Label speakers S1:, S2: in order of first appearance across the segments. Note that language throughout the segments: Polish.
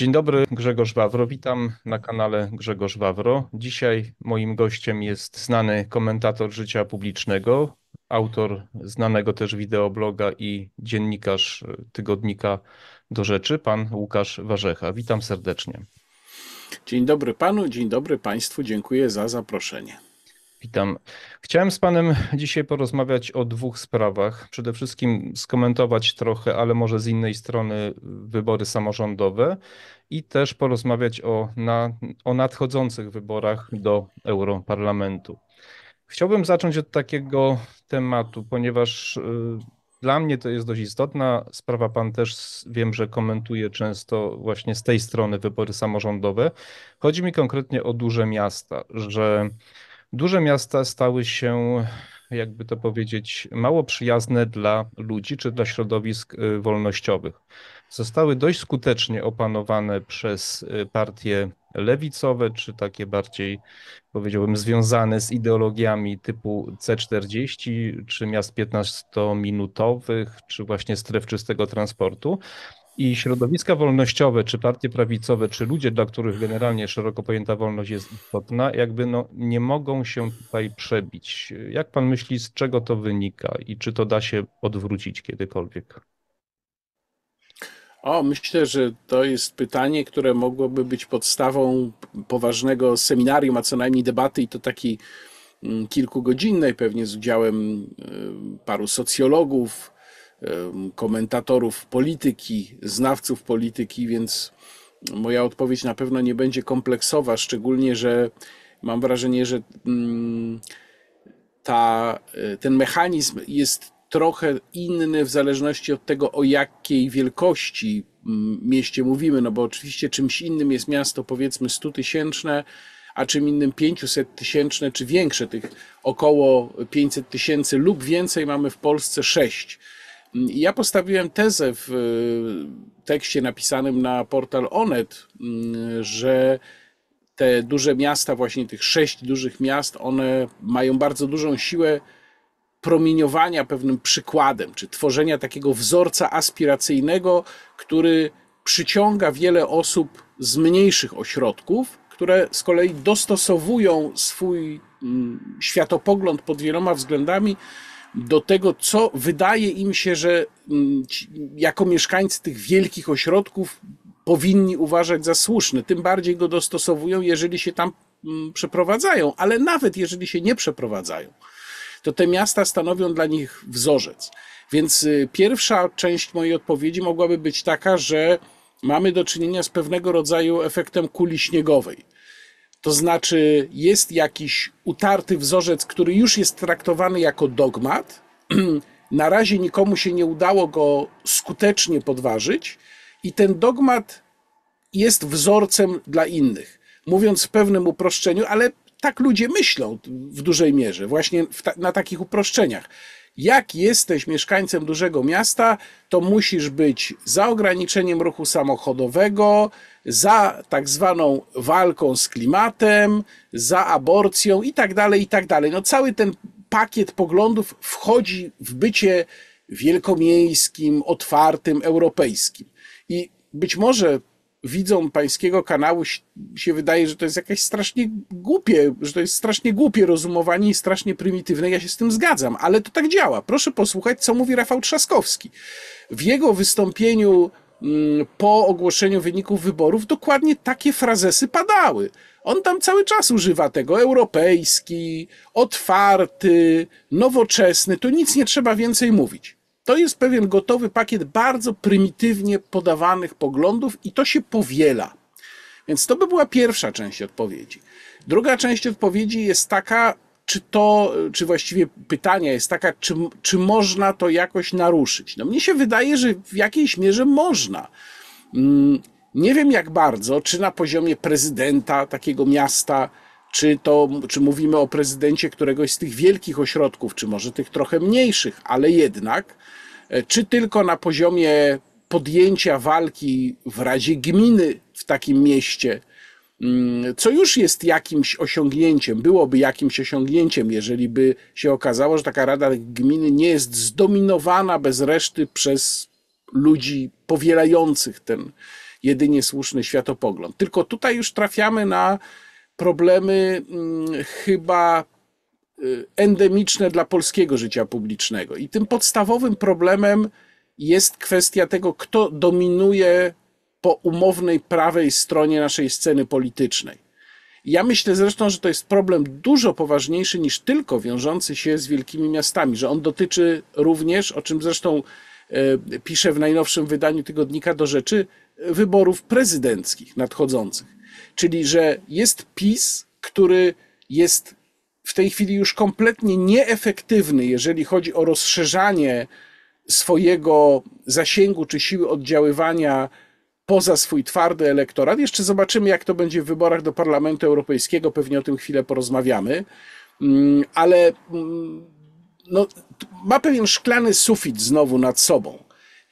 S1: Dzień dobry, Grzegorz Wawro. Witam na kanale Grzegorz Wawro. Dzisiaj moim gościem jest znany komentator życia publicznego, autor znanego też wideobloga i dziennikarz e, tygodnika do rzeczy, pan Łukasz Warzecha. Witam serdecznie.
S2: Dzień dobry panu, dzień dobry państwu. Dziękuję za zaproszenie.
S1: Witam. Chciałem z Panem dzisiaj porozmawiać o dwóch sprawach. Przede wszystkim skomentować trochę, ale może z innej strony, wybory samorządowe i też porozmawiać o, na, o nadchodzących wyborach do Europarlamentu. Chciałbym zacząć od takiego tematu, ponieważ y, dla mnie to jest dość istotna sprawa. Pan też wiem, że komentuje często właśnie z tej strony wybory samorządowe. Chodzi mi konkretnie o duże miasta, że. Duże miasta stały się, jakby to powiedzieć, mało przyjazne dla ludzi czy dla środowisk y, wolnościowych. Zostały dość skutecznie opanowane przez y, partie lewicowe, czy takie bardziej, powiedziałbym, związane z ideologiami typu C40, czy miast 15-minutowych, czy właśnie stref czystego transportu. I środowiska wolnościowe, czy partie prawicowe, czy ludzie, dla których generalnie szeroko pojęta wolność jest istotna, jakby no, nie mogą się tutaj przebić. Jak pan myśli, z czego to wynika i czy to da się odwrócić kiedykolwiek?
S2: O, myślę, że to jest pytanie, które mogłoby być podstawą poważnego seminarium, a co najmniej debaty, i to takiej mm, kilkugodzinnej, pewnie z udziałem y, paru socjologów, komentatorów polityki, znawców polityki, więc moja odpowiedź na pewno nie będzie kompleksowa, szczególnie, że mam wrażenie, że mm, ta, e, ten mechanizm jest trochę inny w zależności od tego, o jakiej wielkości mm, mieście mówimy, no bo oczywiście czymś innym jest miasto powiedzmy 100 tysięczne, a czym innym 500 tysięczne czy większe, tych około 500 tysięcy lub więcej mamy w Polsce 6. Ja postawiłem tezę w y, tekście napisanym na portal Onet, mm, że te duże miasta, właśnie tych sześć dużych miast, one mają bardzo dużą siłę promieniowania pewnym przykładem, czy tworzenia takiego wzorca aspiracyjnego, który przyciąga wiele osób z mniejszych ośrodków, które z kolei dostosowują swój mm, światopogląd pod wieloma względami do tego, co wydaje im się, że mm, jako mieszkańcy tych wielkich ośrodków powinni uważać za słuszne, Tym bardziej go dostosowują, jeżeli się tam mm, przeprowadzają, ale nawet jeżeli się nie przeprowadzają, to te miasta stanowią dla nich wzorzec. Więc y, pierwsza część mojej odpowiedzi mogłaby być taka, że mamy do czynienia z pewnego rodzaju efektem kuli śniegowej. To znaczy, jest jakiś utarty wzorzec, który już jest traktowany jako dogmat. Na razie nikomu się nie udało go skutecznie podważyć, i ten dogmat jest wzorcem dla innych. Mówiąc w pewnym uproszczeniu, ale tak ludzie myślą w dużej mierze, właśnie ta, na takich uproszczeniach. Jak jesteś mieszkańcem dużego miasta, to musisz być za ograniczeniem ruchu samochodowego, za tak zwaną walką z klimatem, za aborcją i tak dalej, i tak dalej. No cały ten pakiet poglądów wchodzi w bycie wielkomiejskim, otwartym, europejskim. I być może widzą pańskiego kanału się wydaje, że to jest jakieś strasznie głupie, że to jest strasznie głupie rozumowanie i strasznie prymitywne. Ja się z tym zgadzam, ale to tak działa. Proszę posłuchać, co mówi Rafał Trzaskowski. W jego wystąpieniu mm, po ogłoszeniu wyników wyborów dokładnie takie frazesy padały. On tam cały czas używa tego europejski, otwarty, nowoczesny, tu nic nie trzeba więcej mówić to jest pewien gotowy pakiet bardzo prymitywnie podawanych poglądów i to się powiela. Więc to by była pierwsza część odpowiedzi. Druga część odpowiedzi jest taka, czy to, czy właściwie pytania jest taka, czy, czy można to jakoś naruszyć? No mnie się wydaje, że w jakiejś mierze można. Mm, nie wiem jak bardzo, czy na poziomie prezydenta takiego miasta, czy, to, czy mówimy o prezydencie któregoś z tych wielkich ośrodków, czy może tych trochę mniejszych, ale jednak, e, czy tylko na poziomie podjęcia walki w Radzie Gminy w takim mieście, mm, co już jest jakimś osiągnięciem, byłoby jakimś osiągnięciem, jeżeli by się okazało, że taka Rada Gminy nie jest zdominowana bez reszty przez ludzi powielających ten jedynie słuszny światopogląd. Tylko tutaj już trafiamy na problemy mm, chyba y, endemiczne dla polskiego życia publicznego. I tym podstawowym problemem jest kwestia tego, kto dominuje po umownej prawej stronie naszej sceny politycznej. Ja myślę zresztą, że to jest problem dużo poważniejszy niż tylko wiążący się z wielkimi miastami, że on dotyczy również, o czym zresztą e, piszę w najnowszym wydaniu tygodnika do rzeczy, wyborów prezydenckich nadchodzących Czyli, że jest PiS, który jest w tej chwili już kompletnie nieefektywny, jeżeli chodzi o rozszerzanie swojego zasięgu czy siły oddziaływania poza swój twardy elektorat. Jeszcze zobaczymy, jak to będzie w wyborach do Parlamentu Europejskiego, pewnie o tym chwilę porozmawiamy, mm, ale mm, no, ma pewien szklany sufit znowu nad sobą.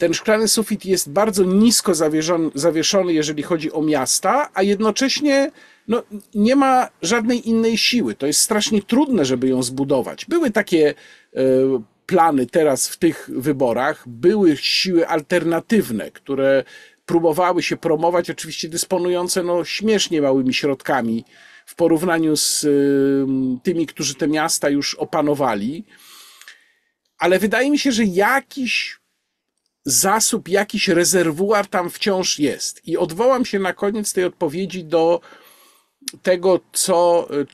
S2: Ten szklany sufit jest bardzo nisko zawieszony, jeżeli chodzi o miasta, a jednocześnie no, nie ma żadnej innej siły. To jest strasznie trudne, żeby ją zbudować. Były takie e, plany teraz w tych wyborach, były siły alternatywne, które próbowały się promować, oczywiście dysponujące no, śmiesznie małymi środkami w porównaniu z e, tymi, którzy te miasta już opanowali. Ale wydaje mi się, że jakiś zasób, jakiś rezerwuar tam wciąż jest. I odwołam się na koniec tej odpowiedzi do tego, co, y,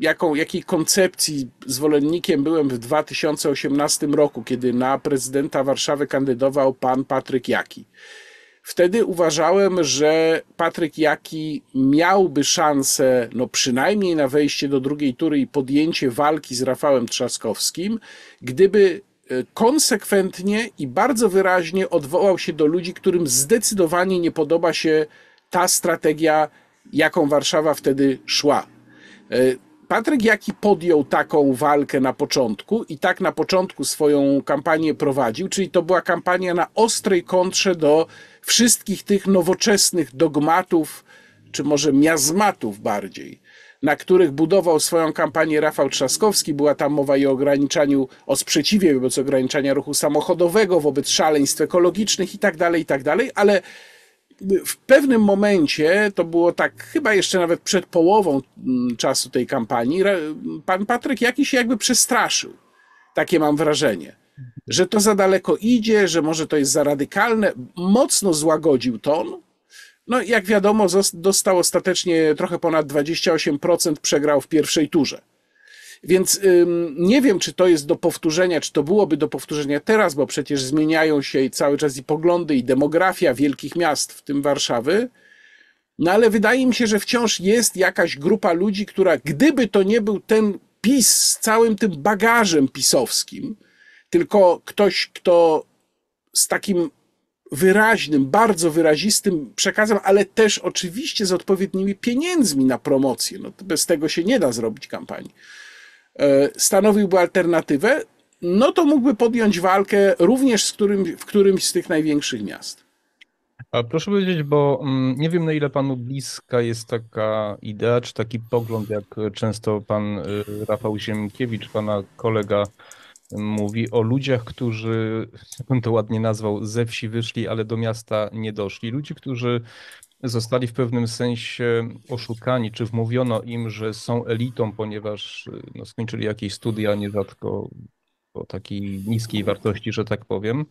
S2: jaką, jakiej koncepcji zwolennikiem byłem w 2018 roku, kiedy na prezydenta Warszawy kandydował pan Patryk Jaki. Wtedy uważałem, że Patryk Jaki miałby szansę, no przynajmniej na wejście do drugiej tury i podjęcie walki z Rafałem Trzaskowskim, gdyby Y, konsekwentnie i bardzo wyraźnie odwołał się do ludzi, którym zdecydowanie nie podoba się ta strategia, jaką Warszawa wtedy szła. Y, Patryk Jaki podjął taką walkę na początku i tak na początku swoją kampanię prowadził, czyli to była kampania na ostrej kontrze do wszystkich tych nowoczesnych dogmatów, czy może miazmatów bardziej, na których budował swoją kampanię Rafał Trzaskowski. Była tam mowa i o ograniczaniu, o sprzeciwie wobec ograniczania ruchu samochodowego, wobec szaleństw ekologicznych i i tak dalej, tak dalej. ale w pewnym momencie, to było tak chyba jeszcze nawet przed połową mm, czasu tej kampanii, pan Patryk jakiś jakby przestraszył. Takie mam wrażenie. Że to za daleko idzie, że może to jest za radykalne. Mocno złagodził ton, no, jak wiadomo, dostał ostatecznie trochę ponad 28%, przegrał w pierwszej turze. Więc ym, nie wiem, czy to jest do powtórzenia, czy to byłoby do powtórzenia teraz, bo przecież zmieniają się cały czas i poglądy, i demografia wielkich miast, w tym Warszawy. No ale wydaje mi się, że wciąż jest jakaś grupa ludzi, która gdyby to nie był ten PiS z całym tym bagażem pisowskim, tylko ktoś, kto z takim wyraźnym, bardzo wyrazistym przekazem, ale też oczywiście z odpowiednimi pieniędzmi na promocję. No, bez tego się nie da zrobić kampanii. E, stanowiłby alternatywę, no to mógłby podjąć walkę również z którym, w którymś z tych największych miast.
S1: A proszę powiedzieć, bo mm, nie wiem na ile panu bliska jest taka idea, czy taki pogląd, jak często pan y, Rafał Ziemkiewicz, pana kolega mówi o ludziach, którzy, on to ładnie nazwał, ze wsi wyszli, ale do miasta nie doszli. Ludzi, którzy zostali w pewnym sensie oszukani, czy wmówiono im, że są elitą, ponieważ no, skończyli jakieś studia nierzadko o takiej niskiej wartości, że tak powiem.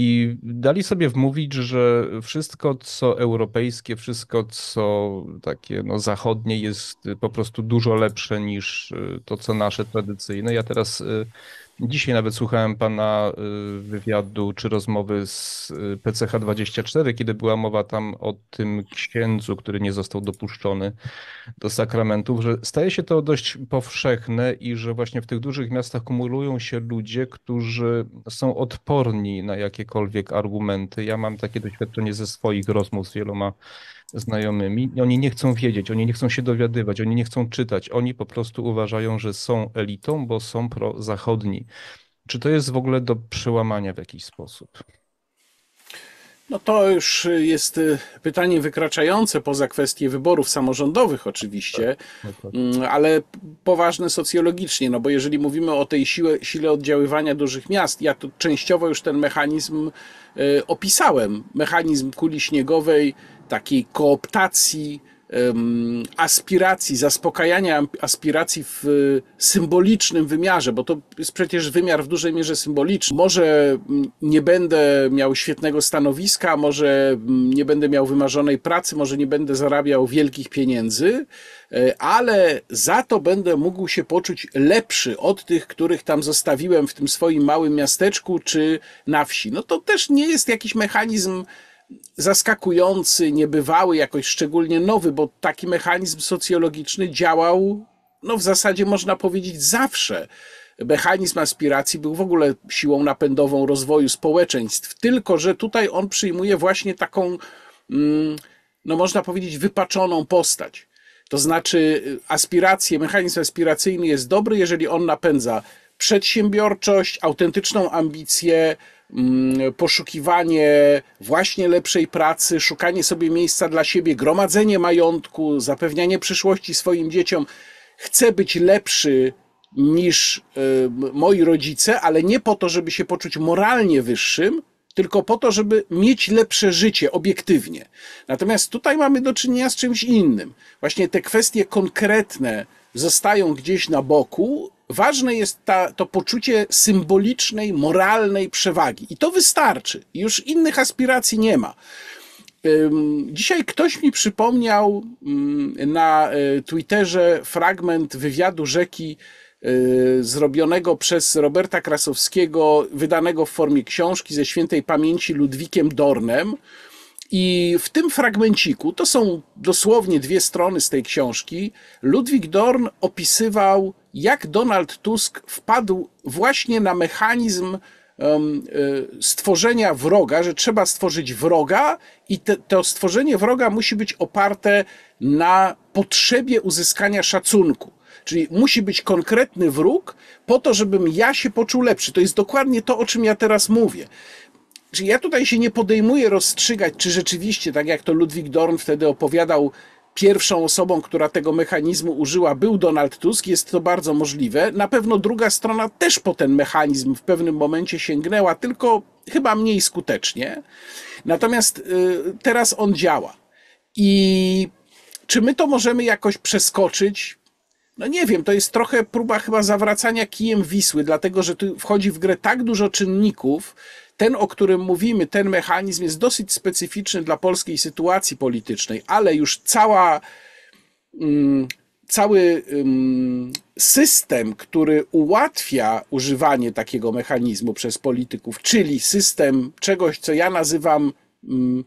S1: I dali sobie wmówić, że wszystko, co europejskie, wszystko, co takie no, zachodnie, jest po prostu dużo lepsze niż to, co nasze tradycyjne. Ja teraz y, Dzisiaj nawet słuchałem pana y, wywiadu czy rozmowy z y, PCH24, kiedy była mowa tam o tym księdzu, który nie został dopuszczony do sakramentów, że staje się to dość powszechne i że właśnie w tych dużych miastach kumulują się ludzie, którzy są odporni na jakiekolwiek argumenty. Ja mam takie doświadczenie ze swoich rozmów z wieloma znajomymi. Oni nie chcą wiedzieć, oni nie chcą się dowiadywać, oni nie chcą czytać. Oni po prostu uważają, że są elitą, bo są prozachodni. Czy to jest w ogóle do przełamania w jakiś sposób?
S2: No to już jest y, pytanie wykraczające poza kwestie wyborów samorządowych, oczywiście, tak, mm, ale poważne socjologicznie, no bo jeżeli mówimy o tej siłę, sile oddziaływania dużych miast, ja tu częściowo już ten mechanizm y, opisałem. Mechanizm kuli śniegowej takiej kooptacji aspiracji, zaspokajania aspiracji w symbolicznym wymiarze, bo to jest przecież wymiar w dużej mierze symboliczny. Może mm, nie będę miał świetnego stanowiska, może mm, nie będę miał wymarzonej pracy, może nie będę zarabiał wielkich pieniędzy, e, ale za to będę mógł się poczuć lepszy od tych, których tam zostawiłem w tym swoim małym miasteczku czy na wsi. No to też nie jest jakiś mechanizm zaskakujący, niebywały, jakoś szczególnie nowy, bo taki mechanizm socjologiczny działał, no w zasadzie można powiedzieć, zawsze. Mechanizm aspiracji był w ogóle siłą napędową rozwoju społeczeństw, tylko że tutaj on przyjmuje właśnie taką, mm, no można powiedzieć, wypaczoną postać. To znaczy, y, aspiracje, mechanizm aspiracyjny jest dobry, jeżeli on napędza przedsiębiorczość, autentyczną ambicję, mm, poszukiwanie właśnie lepszej pracy, szukanie sobie miejsca dla siebie, gromadzenie majątku, zapewnianie przyszłości swoim dzieciom. Chcę być lepszy niż y, moi rodzice, ale nie po to, żeby się poczuć moralnie wyższym, tylko po to, żeby mieć lepsze życie obiektywnie. Natomiast tutaj mamy do czynienia z czymś innym. Właśnie te kwestie konkretne zostają gdzieś na boku, ważne jest ta, to poczucie symbolicznej, moralnej przewagi. I to wystarczy. Już innych aspiracji nie ma. Dzisiaj ktoś mi przypomniał na y, Twitterze fragment wywiadu rzeki y, zrobionego przez Roberta Krasowskiego, wydanego w formie książki ze świętej pamięci Ludwikiem Dornem. I w tym fragmenciku, to są dosłownie dwie strony z tej książki, Ludwik Dorn opisywał jak Donald Tusk wpadł właśnie na mechanizm e, stworzenia wroga, że trzeba stworzyć wroga i te, to stworzenie wroga musi być oparte na potrzebie uzyskania szacunku. Czyli musi być konkretny wróg, po to, żebym ja się poczuł lepszy. To jest dokładnie to, o czym ja teraz mówię. Czyli ja tutaj się nie podejmuję rozstrzygać, czy rzeczywiście, tak jak to Ludwik Dorn wtedy opowiadał, pierwszą osobą, która tego mechanizmu użyła, był Donald Tusk, jest to bardzo możliwe. Na pewno druga strona też po ten mechanizm w pewnym momencie sięgnęła, tylko chyba mniej skutecznie. Natomiast y, teraz on działa. I czy my to możemy jakoś przeskoczyć? No nie wiem, to jest trochę próba chyba zawracania kijem Wisły, dlatego że tu wchodzi w grę tak dużo czynników, ten, o którym mówimy, ten mechanizm jest dosyć specyficzny dla polskiej sytuacji politycznej, ale już cała, mm, cały mm, system, który ułatwia używanie takiego mechanizmu przez polityków, czyli system czegoś, co ja nazywam mm,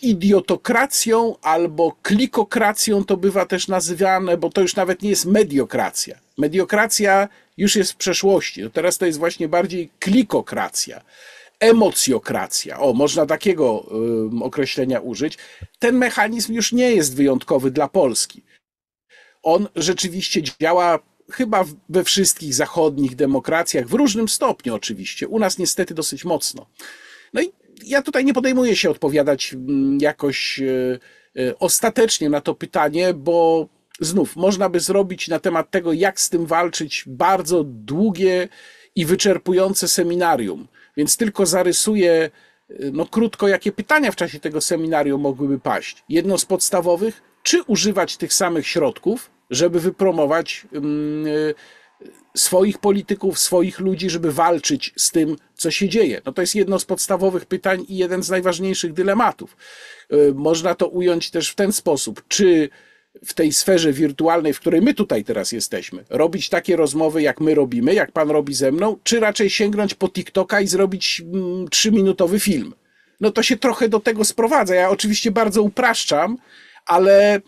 S2: idiotokracją albo klikokracją, to bywa też nazywane, bo to już nawet nie jest mediokracja Mediokracja już jest w przeszłości. No teraz to jest właśnie bardziej klikokracja, emocjokracja. O, można takiego y, określenia użyć. Ten mechanizm już nie jest wyjątkowy dla Polski. On rzeczywiście działa chyba we wszystkich zachodnich demokracjach, w różnym stopniu oczywiście. U nas niestety dosyć mocno. No i ja tutaj nie podejmuję się odpowiadać jakoś y, y, ostatecznie na to pytanie, bo znów można by zrobić na temat tego, jak z tym walczyć, bardzo długie i wyczerpujące seminarium. Więc tylko zarysuję y, no, krótko, jakie pytania w czasie tego seminarium mogłyby paść. Jedno z podstawowych, czy używać tych samych środków, żeby wypromować yy, swoich polityków, swoich ludzi, żeby walczyć z tym, co się dzieje? No to jest jedno z podstawowych pytań i jeden z najważniejszych dylematów. Yy, można to ująć też w ten sposób. Czy w tej sferze wirtualnej, w której my tutaj teraz jesteśmy, robić takie rozmowy, jak my robimy, jak pan robi ze mną, czy raczej sięgnąć po TikToka i zrobić mm, trzyminutowy film. No to się trochę do tego sprowadza. Ja oczywiście bardzo upraszczam, ale,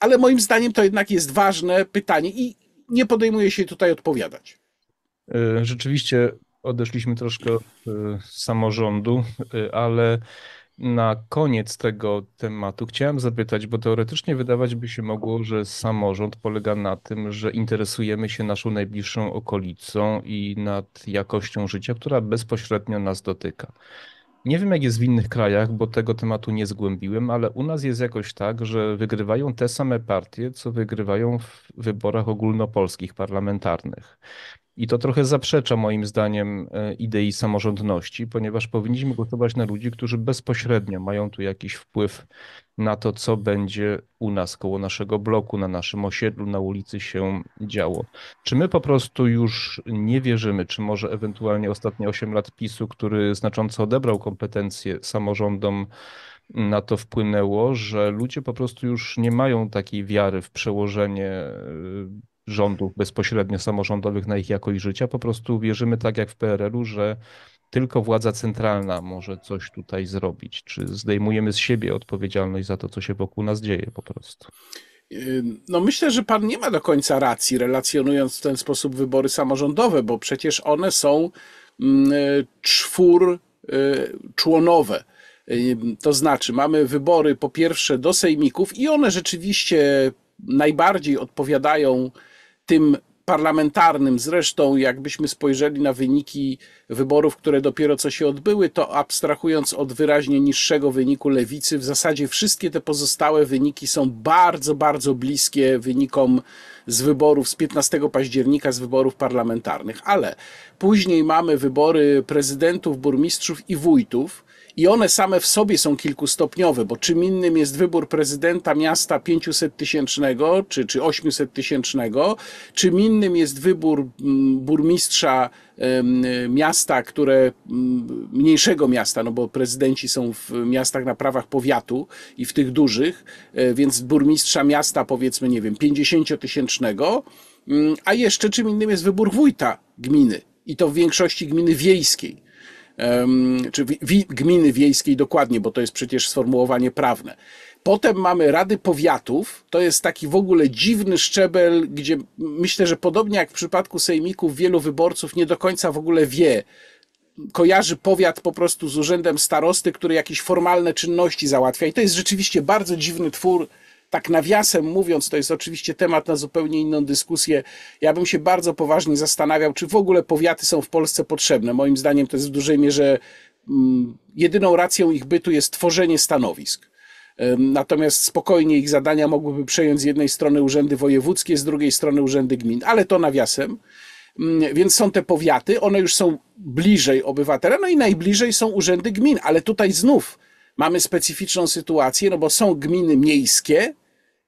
S2: ale moim zdaniem to jednak jest ważne pytanie i nie podejmuję się tutaj odpowiadać.
S1: E, rzeczywiście odeszliśmy troszkę od e, samorządu, e, ale na koniec tego tematu chciałem zapytać, bo teoretycznie wydawać by się mogło, że samorząd polega na tym, że interesujemy się naszą najbliższą okolicą i nad jakością życia, która bezpośrednio nas dotyka. Nie wiem, jak jest w innych krajach, bo tego tematu nie zgłębiłem, ale u nas jest jakoś tak, że wygrywają te same partie, co wygrywają w wyborach ogólnopolskich, parlamentarnych. I to trochę zaprzecza moim zdaniem e, idei samorządności, ponieważ powinniśmy głosować na ludzi, którzy bezpośrednio mają tu jakiś wpływ na to, co będzie u nas, koło naszego bloku, na naszym osiedlu, na ulicy się działo. Czy my po prostu już nie wierzymy, czy może ewentualnie ostatnie 8 lat PiSu, który znacząco odebrał kompetencje samorządom, na to wpłynęło, że ludzie po prostu już nie mają takiej wiary w przełożenie e, rządów bezpośrednio samorządowych na ich jakość życia. Po prostu wierzymy tak jak w PRL-u, że tylko władza centralna może coś tutaj zrobić. Czy zdejmujemy z siebie odpowiedzialność za to, co się wokół nas dzieje po prostu?
S2: No myślę, że pan nie ma do końca racji, relacjonując w ten sposób wybory samorządowe, bo przecież one są mm, e, czwór e, członowe. E, to znaczy, mamy wybory po pierwsze do sejmików i one rzeczywiście najbardziej odpowiadają tym parlamentarnym. Zresztą, jakbyśmy spojrzeli na wyniki wyborów, które dopiero co się odbyły, to abstrahując od wyraźnie niższego wyniku lewicy, w zasadzie wszystkie te pozostałe wyniki są bardzo, bardzo bliskie wynikom z wyborów z 15 października, z wyborów parlamentarnych. Ale później mamy wybory prezydentów, burmistrzów i wójtów i one same w sobie są kilkustopniowe, bo czym innym jest wybór prezydenta miasta 500 tysięcznego czy, czy 800 tysięcznego, czym innym jest wybór mm, burmistrza miasta, które mm, mniejszego miasta, no bo prezydenci są w miastach na prawach powiatu i w tych dużych, e, więc burmistrza miasta powiedzmy, nie wiem, 50 tysięcznego, mm, a jeszcze czym innym jest wybór wójta gminy i to w większości gminy wiejskiej czy gminy wiejskiej dokładnie, bo to jest przecież sformułowanie prawne. Potem mamy Rady Powiatów. To jest taki w ogóle dziwny szczebel, gdzie myślę, że podobnie jak w przypadku sejmików, wielu wyborców nie do końca w ogóle wie, kojarzy powiat po prostu z urzędem starosty, który jakieś formalne czynności załatwia. I to jest rzeczywiście bardzo dziwny twór tak nawiasem mówiąc, to jest oczywiście temat na zupełnie inną dyskusję. Ja bym się bardzo poważnie zastanawiał, czy w ogóle powiaty są w Polsce potrzebne. Moim zdaniem to jest w dużej mierze mm, jedyną racją ich bytu jest tworzenie stanowisk. Natomiast spokojnie ich zadania mogłyby przejąć z jednej strony urzędy wojewódzkie, z drugiej strony urzędy gmin, ale to nawiasem. Mm, więc są te powiaty, one już są bliżej obywatela, no i najbliżej są urzędy gmin, ale tutaj znów mamy specyficzną sytuację, no bo są gminy miejskie,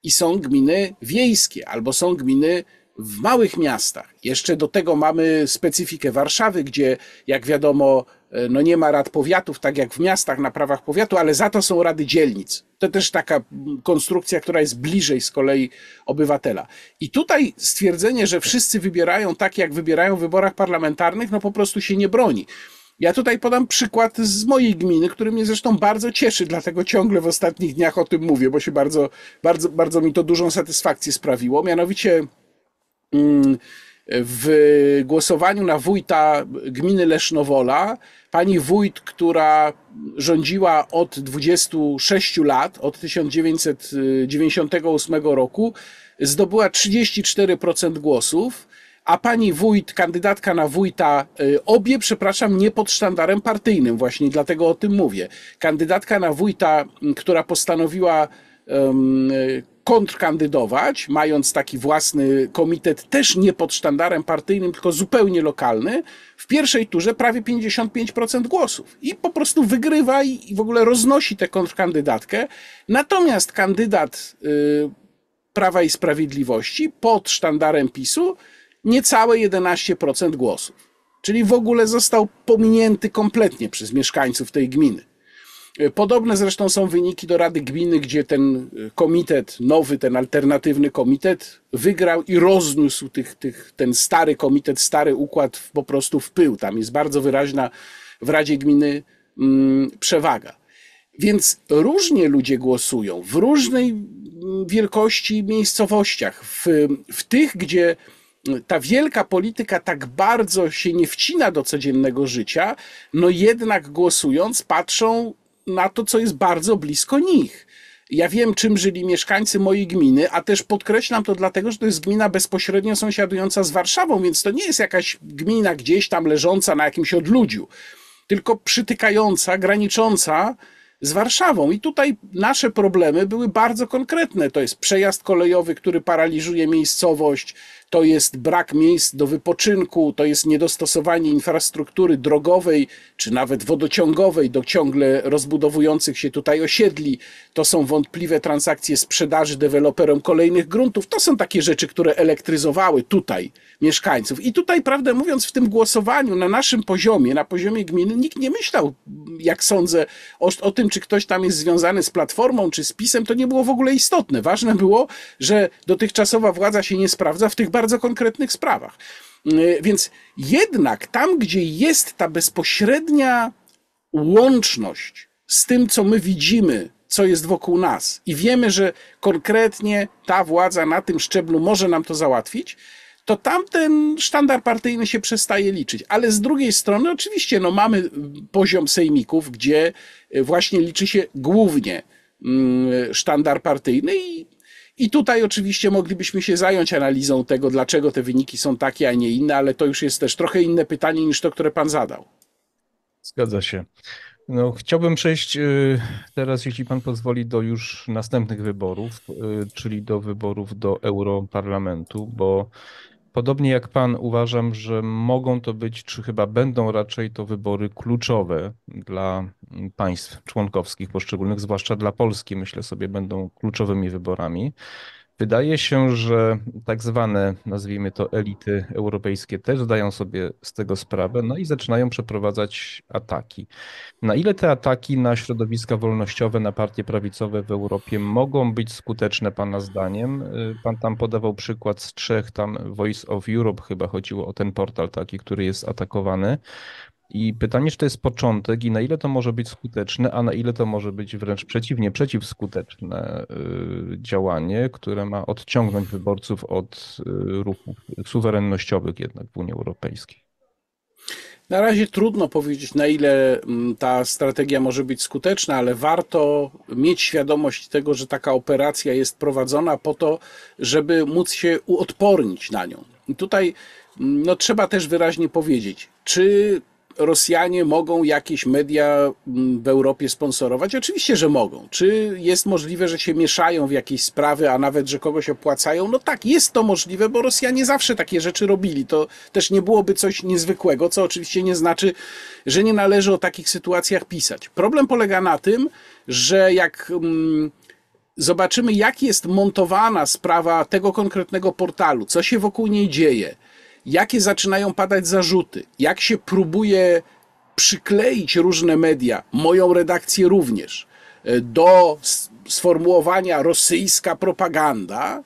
S2: i są gminy wiejskie albo są gminy w małych miastach. Jeszcze do tego mamy specyfikę Warszawy, gdzie jak wiadomo, e, no nie ma rad powiatów, tak jak w miastach na prawach powiatu, ale za to są rady dzielnic. To też taka konstrukcja, która jest bliżej z kolei obywatela. I tutaj stwierdzenie, że wszyscy wybierają tak, jak wybierają w wyborach parlamentarnych, no po prostu się nie broni. Ja tutaj podam przykład z mojej gminy, który mnie zresztą bardzo cieszy, dlatego ciągle w ostatnich dniach o tym mówię, bo się bardzo, bardzo, bardzo mi to dużą satysfakcję sprawiło. Mianowicie mm, w głosowaniu na wójta gminy Lesznowola, pani wójt, która rządziła od 26 lat, od 1998 y, roku, zdobyła 34% głosów a pani wójt, kandydatka na wójta, y, obie, przepraszam, nie pod sztandarem partyjnym, właśnie dlatego o tym mówię. Kandydatka na wójta, która postanowiła um, kontrkandydować, mając taki własny komitet, też nie pod sztandarem partyjnym, tylko zupełnie lokalny, w pierwszej turze prawie 55% głosów. I po prostu wygrywa i, w ogóle roznosi tę kontrkandydatkę. Natomiast kandydat y, Prawa i Sprawiedliwości pod sztandarem PiSu niecałe 11% głosów. Czyli w ogóle został pominięty kompletnie przez mieszkańców tej gminy. E, podobne zresztą są wyniki do Rady Gminy, gdzie ten e, komitet, nowy, ten alternatywny komitet, wygrał i rozniósł tych, tych, ten stary komitet, stary układ po prostu w pył. Tam jest bardzo wyraźna w Radzie Gminy mm, przewaga. Więc różnie ludzie głosują w różnej mm, wielkości miejscowościach. W, w tych, gdzie ta wielka polityka tak bardzo się nie wcina do codziennego życia, no jednak głosując patrzą na to, co jest bardzo blisko nich. Ja wiem, czym żyli mieszkańcy mojej gminy, a też podkreślam to dlatego, że to jest gmina bezpośrednio sąsiadująca z Warszawą, więc to nie jest jakaś gmina gdzieś tam leżąca na jakimś odludziu, tylko przytykająca, granicząca z Warszawą. I tutaj nasze problemy były bardzo konkretne. To jest przejazd kolejowy, który paraliżuje miejscowość, to jest brak miejsc do wypoczynku, to jest niedostosowanie infrastruktury drogowej czy nawet wodociągowej do ciągle rozbudowujących się tutaj osiedli, to są wątpliwe transakcje sprzedaży deweloperom kolejnych gruntów, to są takie rzeczy, które elektryzowały tutaj mieszkańców. I tutaj, prawdę mówiąc, w tym głosowaniu na naszym poziomie, na poziomie gminy, nikt nie myślał, jak sądzę, o, o tym, czy ktoś tam jest związany z platformą czy z pisem, to nie było w ogóle istotne. Ważne było, że dotychczasowa władza się nie sprawdza w tych bardzo bardzo konkretnych sprawach. Y, więc jednak tam, gdzie jest ta bezpośrednia łączność z tym, co my widzimy, co jest wokół nas i wiemy, że konkretnie ta władza na tym szczeblu może nam to załatwić, to tamten sztandar partyjny się przestaje liczyć. Ale z drugiej strony, oczywiście, no mamy poziom sejmików, gdzie właśnie liczy się głównie mm, sztandar partyjny i i tutaj oczywiście moglibyśmy się zająć analizą tego, dlaczego te wyniki są takie, a nie inne, ale to już jest też trochę inne pytanie niż to, które pan zadał.
S1: Zgadza się. No, chciałbym przejść y, teraz, jeśli pan pozwoli, do już następnych wyborów, y, czyli do wyborów do Europarlamentu, bo Podobnie jak pan, uważam, że mogą to być, czy chyba będą raczej to wybory kluczowe dla mm, państw członkowskich poszczególnych, zwłaszcza dla Polski, myślę sobie, będą kluczowymi wyborami. Wydaje się, że tak zwane, nazwijmy to, elity europejskie też zdają sobie z tego sprawę, no i zaczynają przeprowadzać ataki. Na ile te ataki na środowiska wolnościowe, na partie prawicowe w Europie mogą być skuteczne Pana zdaniem? Y, pan tam podawał przykład z trzech tam Voice of Europe chyba chodziło o ten portal taki, który jest atakowany. I pytanie, czy to jest początek i na ile to może być skuteczne, a na ile to może być wręcz przeciwnie, przeciwskuteczne y, działanie, które ma odciągnąć wyborców od y, ruchów suwerennościowych jednak w Unii Europejskiej.
S2: Na razie trudno powiedzieć, na ile mm, ta strategia może być skuteczna, ale warto mieć świadomość tego, że taka operacja jest prowadzona po to, żeby móc się uodpornić na nią. I tutaj mm, no, trzeba też wyraźnie powiedzieć, czy Rosjanie mogą jakieś media mm, w Europie sponsorować? Oczywiście, że mogą. Czy jest możliwe, że się mieszają w jakieś sprawy, a nawet, że kogoś opłacają? No tak, jest to możliwe, bo Rosjanie zawsze takie rzeczy robili. To też nie byłoby coś niezwykłego, co oczywiście nie znaczy, że nie należy o takich sytuacjach pisać. Problem polega na tym, że jak. Mm, zobaczymy, jak jest montowana sprawa tego konkretnego portalu, co się wokół niej dzieje, jakie zaczynają padać zarzuty, jak się próbuje przykleić różne media, moją redakcję również, e, do sformułowania rosyjska propaganda,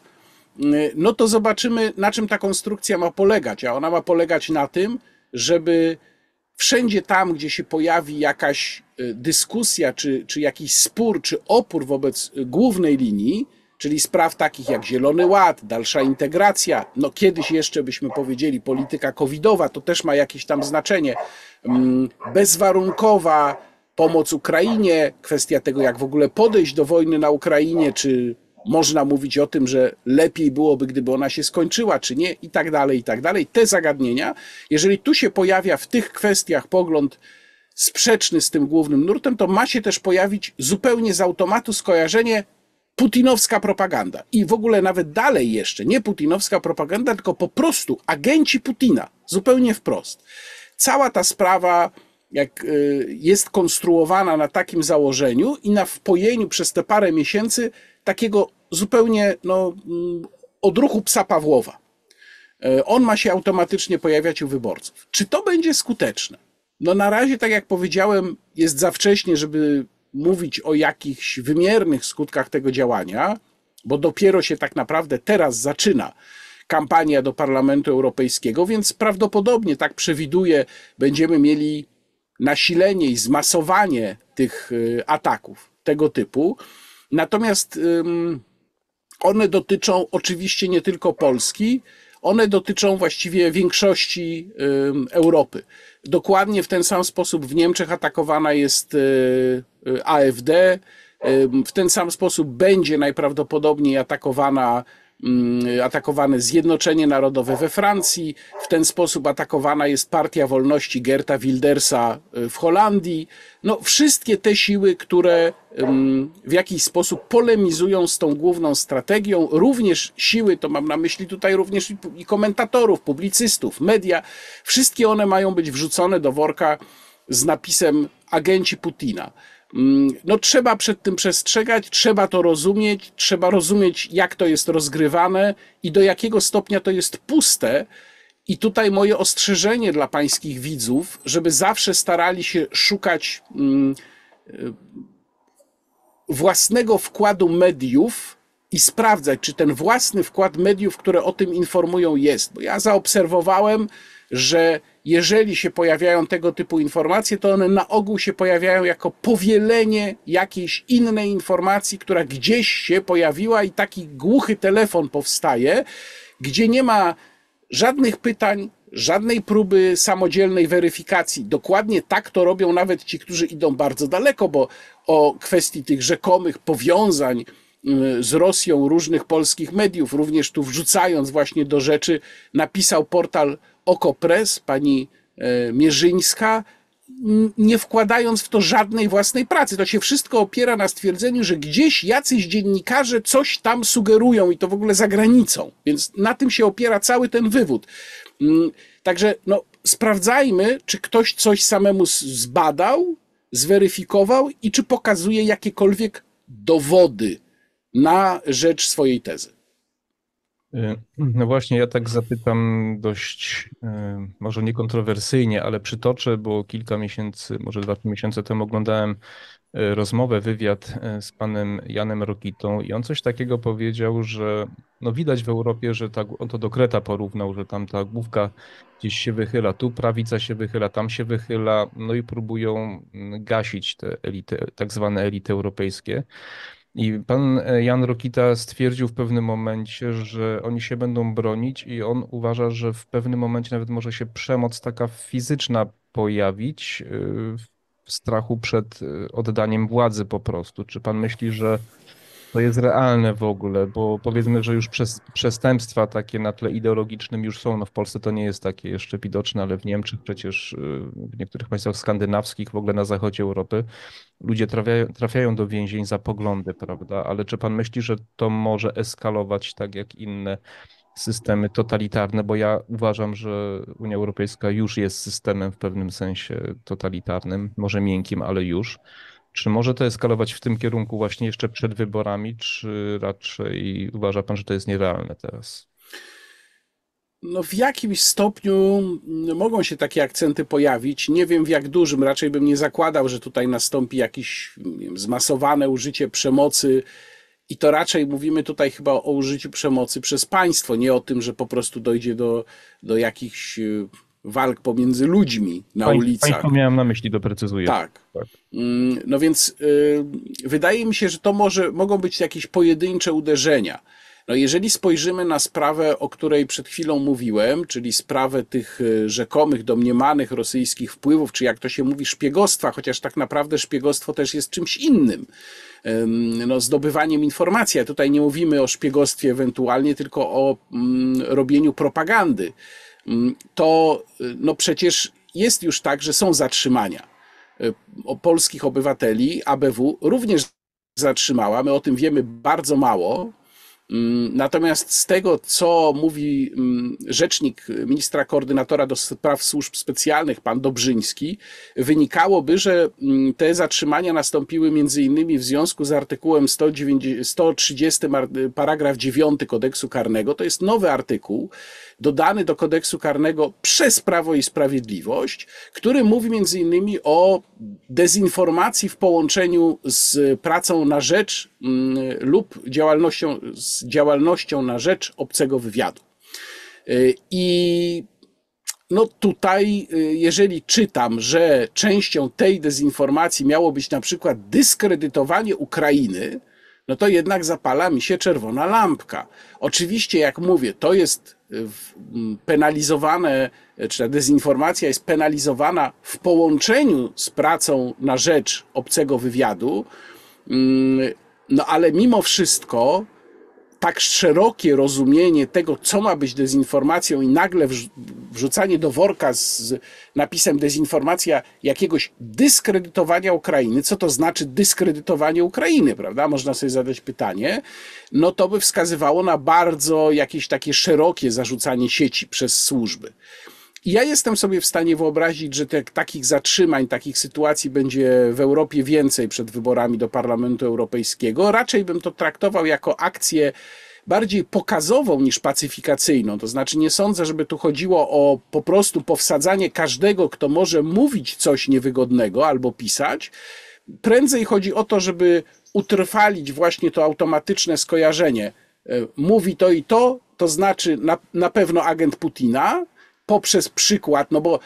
S2: e, no to zobaczymy, na czym ta konstrukcja ma polegać. A ona ma polegać na tym, żeby wszędzie tam, gdzie się pojawi jakaś e, dyskusja, czy, czy jakiś spór, czy opór wobec głównej linii, czyli spraw takich jak Zielony Ład, dalsza integracja. No kiedyś jeszcze byśmy powiedzieli polityka covidowa, to też ma jakieś tam znaczenie. Mm, bezwarunkowa pomoc Ukrainie, kwestia tego jak w ogóle podejść do wojny na Ukrainie, czy można mówić o tym, że lepiej byłoby, gdyby ona się skończyła, czy nie, i tak dalej, i tak dalej. Te zagadnienia, jeżeli tu się pojawia w tych kwestiach pogląd sprzeczny z tym głównym nurtem, to ma się też pojawić zupełnie z automatu skojarzenie putinowska propaganda. I w ogóle nawet dalej jeszcze, nie putinowska propaganda, tylko po prostu agenci Putina, zupełnie wprost. Cała ta sprawa jak y, jest konstruowana na takim założeniu i na wpojeniu przez te parę miesięcy takiego zupełnie no, mm, odruchu psa Pawłowa. Y, on ma się automatycznie pojawiać u wyborców. Czy to będzie skuteczne? No na razie, tak jak powiedziałem, jest za wcześnie, żeby mówić o jakichś wymiernych skutkach tego działania, bo dopiero się tak naprawdę teraz zaczyna kampania do Parlamentu Europejskiego, więc prawdopodobnie, tak przewiduje, będziemy mieli nasilenie i zmasowanie tych y, ataków tego typu. Natomiast one dotyczą oczywiście nie tylko Polski, one dotyczą właściwie większości Europy. Dokładnie w ten sam sposób w Niemczech atakowana jest y, AfD. W ten sam sposób będzie najprawdopodobniej atakowana mm, atakowane Zjednoczenie Narodowe we Francji, w ten sposób atakowana jest Partia Wolności Gerta Wildersa e, w Holandii. No, wszystkie te siły, które w jakiś sposób polemizują z tą główną strategią, również siły, to mam na myśli tutaj również i komentatorów, publicystów, media, wszystkie one mają być wrzucone do worka z napisem agenci Putina. Mm, no trzeba przed tym przestrzegać, trzeba to rozumieć, trzeba rozumieć, jak to jest rozgrywane i do jakiego stopnia to jest puste. I tutaj moje ostrzeżenie dla pańskich widzów, żeby zawsze starali się szukać mm, e, własnego wkładu mediów i sprawdzać, czy ten własny wkład mediów, które o tym informują, jest. Bo ja zaobserwowałem, że jeżeli się pojawiają tego typu informacje, to one na ogół się pojawiają jako powielenie jakiejś innej informacji, która gdzieś się pojawiła i taki głuchy telefon powstaje, gdzie nie ma żadnych pytań, żadnej próby samodzielnej weryfikacji. Dokładnie tak to robią nawet ci, którzy idą bardzo daleko, bo o kwestii tych rzekomych powiązań, Y, z Rosją różnych polskich mediów, również tu wrzucając właśnie do rzeczy, napisał portal OkoPress, pani e, Mierzyńska, nie wkładając w to żadnej własnej pracy. To się wszystko opiera na stwierdzeniu, że gdzieś jacyś dziennikarze coś tam sugerują i to w ogóle za granicą. Więc na tym się opiera cały ten wywód. Mm, także no, sprawdzajmy, czy ktoś coś samemu zbadał, zweryfikował i czy pokazuje jakiekolwiek dowody na rzecz swojej tezy.
S1: Y, no właśnie, ja tak zapytam dość, y, może niekontrowersyjnie, ale przytoczę, bo kilka miesięcy, może dwa miesiące temu oglądałem y, rozmowę, wywiad z panem Janem Rokitą i on coś takiego powiedział, że no widać w Europie, że ta, on to do Kreta porównał, że tam ta główka gdzieś się wychyla, tu prawica się wychyla, tam się wychyla, no i próbują mm, gasić te elity, tak zwane elity europejskie. I pan e, Jan Rokita stwierdził w pewnym momencie, że oni się będą bronić, i on uważa, że w pewnym momencie nawet może się przemoc taka fizyczna pojawić e, w strachu przed e, oddaniem władzy po prostu. Czy pan myśli, że to jest realne w ogóle, bo powiedzmy, że już przez, przestępstwa takie na tle ideologicznym już są. No w Polsce to nie jest takie jeszcze widoczne, ale w Niemczech przecież, y, w niektórych państwach skandynawskich, w ogóle na zachodzie Europy, ludzie trafiają, trafiają do więzień za poglądy, prawda? Ale czy pan myśli, że to może eskalować tak jak inne systemy totalitarne? Bo ja uważam, że Unia Europejska już jest systemem w pewnym sensie totalitarnym, może miękkim, ale już. Czy może to eskalować w tym kierunku właśnie jeszcze przed wyborami, czy raczej uważa pan, że to jest nierealne teraz?
S2: No w jakimś stopniu mogą się takie akcenty pojawić. Nie wiem w jak dużym, raczej bym nie zakładał, że tutaj nastąpi jakieś wiem, zmasowane użycie przemocy. I to raczej mówimy tutaj chyba o użyciu przemocy przez państwo, nie o tym, że po prostu dojdzie do, do jakichś walk pomiędzy ludźmi na Pań, ulicach. Państwo
S1: miałem na myśli, doprecyzuję. Tak.
S2: tak. Mm, no więc y, wydaje mi się, że to może, mogą być jakieś pojedyncze uderzenia. No jeżeli spojrzymy na sprawę, o której przed chwilą mówiłem, czyli sprawę tych y, rzekomych, domniemanych rosyjskich wpływów, czy jak to się mówi, szpiegostwa, chociaż tak naprawdę szpiegostwo też jest czymś innym, no, zdobywaniem informacji. A tutaj nie mówimy o szpiegostwie ewentualnie, tylko o mm, robieniu propagandy Mm, to y, no przecież jest już tak, że są zatrzymania y, polskich obywateli. ABW również zatrzymała. My o tym wiemy bardzo mało. Mm, natomiast z tego, co mówi mm, rzecznik y, ministra koordynatora do spraw służb specjalnych, pan Dobrzyński, wynikałoby, że te zatrzymania nastąpiły między innymi w związku z artykułem 130 paragraf 9 kodeksu karnego. To jest nowy artykuł, dodany do kodeksu karnego przez Prawo i Sprawiedliwość, który mówi między innymi o dezinformacji w połączeniu z pracą na rzecz mm, lub działalnością, z działalnością na rzecz obcego wywiadu. Y, I no tutaj, y, jeżeli czytam, że częścią tej dezinformacji miało być na przykład dyskredytowanie Ukrainy, no to jednak zapala mi się czerwona lampka. Oczywiście, jak mówię, to jest penalizowane, czy ta dezinformacja jest penalizowana w połączeniu z pracą na rzecz obcego wywiadu, mm, no ale mimo wszystko tak szerokie rozumienie tego, co ma być dezinformacją, i nagle wrzucanie do worka z napisem dezinformacja jakiegoś dyskredytowania Ukrainy, co to znaczy dyskredytowanie Ukrainy, prawda? Można sobie zadać pytanie, no to by wskazywało na bardzo jakieś takie szerokie zarzucanie sieci przez służby ja jestem sobie w stanie wyobrazić, że te, tak, takich zatrzymań, takich sytuacji będzie w Europie więcej przed wyborami do Parlamentu Europejskiego. Raczej bym to traktował jako akcję bardziej pokazową niż pacyfikacyjną. To znaczy, nie sądzę, żeby tu chodziło o po prostu powsadzanie każdego, kto może mówić coś niewygodnego albo pisać. Prędzej chodzi o to, żeby utrwalić właśnie to automatyczne skojarzenie. E, mówi to i to, to znaczy na, na pewno agent Putina poprzez przykład, no bo